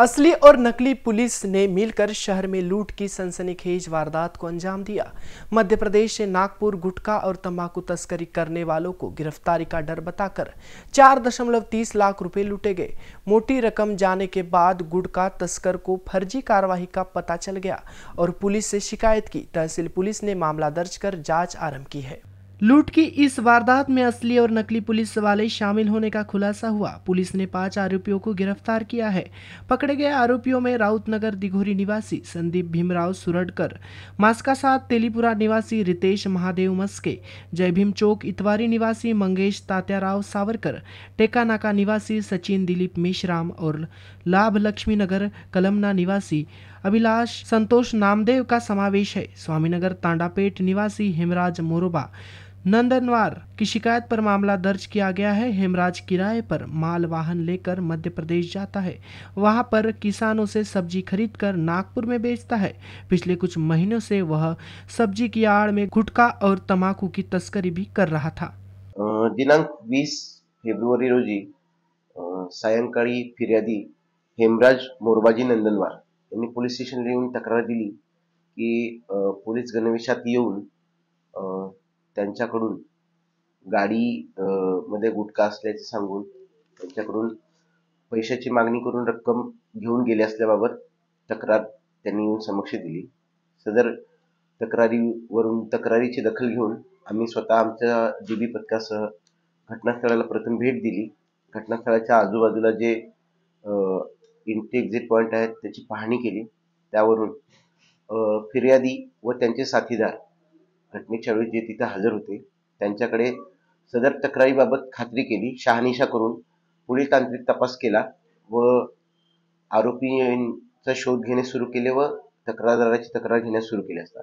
असली और नकली पुलिस ने मिलकर शहर में लूट की सनसनीखेज वारदात को अंजाम दिया मध्य प्रदेश से नागपुर गुटखा और तंबाकू तस्करी करने वालों को गिरफ्तारी का डर बताकर 4.30 लाख रुपए लूटे गए मोटी रकम जाने के बाद गुटखा तस्कर को फर्जी कार्रवाई का पता चल गया और पुलिस से शिकायत की तहसील पुलिस ने मामला दर्ज कर जाँच आरम्भ की है लूट की इस वारदात में असली और नकली पुलिस वाले शामिल होने का खुलासा हुआ पुलिस ने पांच आरोपियों को गिरफ्तार किया है पकड़े गए आरोपियों में राउत नगर दिघोरी निवासी संदीप भीमराव सुरडकर मास्का साथ तेलीपुरा निवासी रितेश महादेव मस्के जय भीम चौक इतवारी निवासी मंगेश तात्याराव सावरकर टेकानाका निवासी सचिन दिलीप मिश्राम और लाभ लक्ष्मी नगर कलमना निवासी अभिलाष संतोष नामदेव का समावेश है स्वामीनगर तांडापेट निवासी हेमराज मोरोबा नंदनवार की शिकायत पर मामला दर्ज किया गया है हेमराज किराए पर माल वाहन लेकर मध्य प्रदेश जाता है वहां पर किसानों से सब्जी खरीदकर नागपुर में बेचता है पिछले कुछ महीनों से वह सब्जी की आड़ में गुटखा और तमाकू की तस्करी भी कर रहा था दिनांक 20 फेब्रुवारी रोजी सायंकाळी फिर्यादी हेमराज मोरबाजी नंदनवार यांनी पोलीस स्टेशनला येऊन तक्रार दिली की पोलीस गणवेशात येऊन त्यांच्याकडून गाडी मध्ये गुटखा असल्याचे सांगून त्यांच्याकडून पैशाची मागणी करून रक्कम घेऊन गेले असल्याबाबत तक्रार त्यांनी येऊन समक्ष दिली सदर तक्रारीवरून तक्रारीची दखल घेऊन आम्ही स्वतः आमच्या जीबी पथकासह घटनास्थळाला प्रथम भेट दिली घटनास्थळाच्या आजूबाजूला जे एंट्री एक्झिट पॉईंट आहेत त्याची पाहणी केली त्यावरून फिर्यादी व त्यांचे साथीदार घटनेच्या वेळी जे तिथे हजर होते त्यांच्याकडे सदर तक्रारीबाबत खात्री केली शहानिशा करून पुढील तांत्रिक तपास केला व आरोपींचा शोध घेणे सुरू केले व तक्रारदाराची तक्रार घेण्यास सुरू केली असता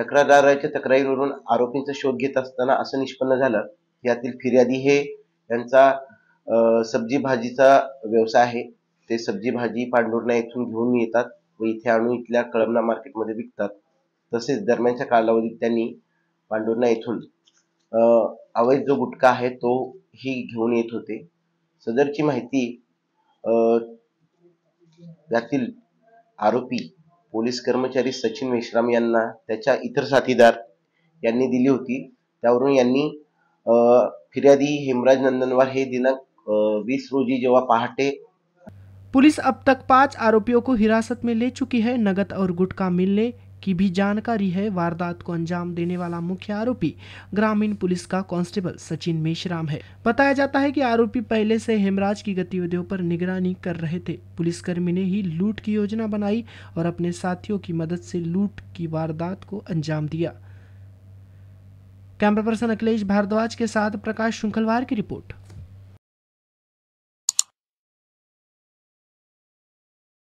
तक्रारदाराच्या तक्रारीवरून आरोपींचा शोध घेत असताना असं निष्पन्न झालं की यातील फिर्यादी हे त्यांचा सब्जी भाजीचा व्यवसाय आहे ते सब्जी भाजी पांढुर्णा इथून घेऊन येतात व इथे आणून इथल्या कळमना मार्केटमध्ये विकतात तसेच दरम्यानच्या कालावधीत त्यांनी पांडुरना येथून अवैध जो गुटखा आहे तो ही घेऊन येत होते सदरची माहिती यातील आरोपी पोलीस कर्मचारी सचिन मेश्राम यांना त्याच्या इतर साथीदार यांनी दिली होती त्यावरून यांनी फिर्यादी हेमराज नंदनवार हे दिनांक बीस रोजी जेव्हा पहाटे पुलिस अब तक पांच आरोपियों को हिरासत में ले चुकी है नगद और गुटखा मिलने की भी जानकारी है वारदात को अंजाम देने वाला मुख्य आरोपी ग्रामीण पुलिस का कांस्टेबल सचिन मेशराम है बताया जाता है कि आरोपी पहले से हेमराज की गतिविधियों पर निगरानी कर रहे थे पुलिसकर्मी ने ही लूट की योजना बनाई और अपने साथियों की मदद से लूट की वारदात को अंजाम दिया कैमरा पर्सन अखिलेश भारद्वाज के साथ प्रकाश श्रृंखलवार की रिपोर्ट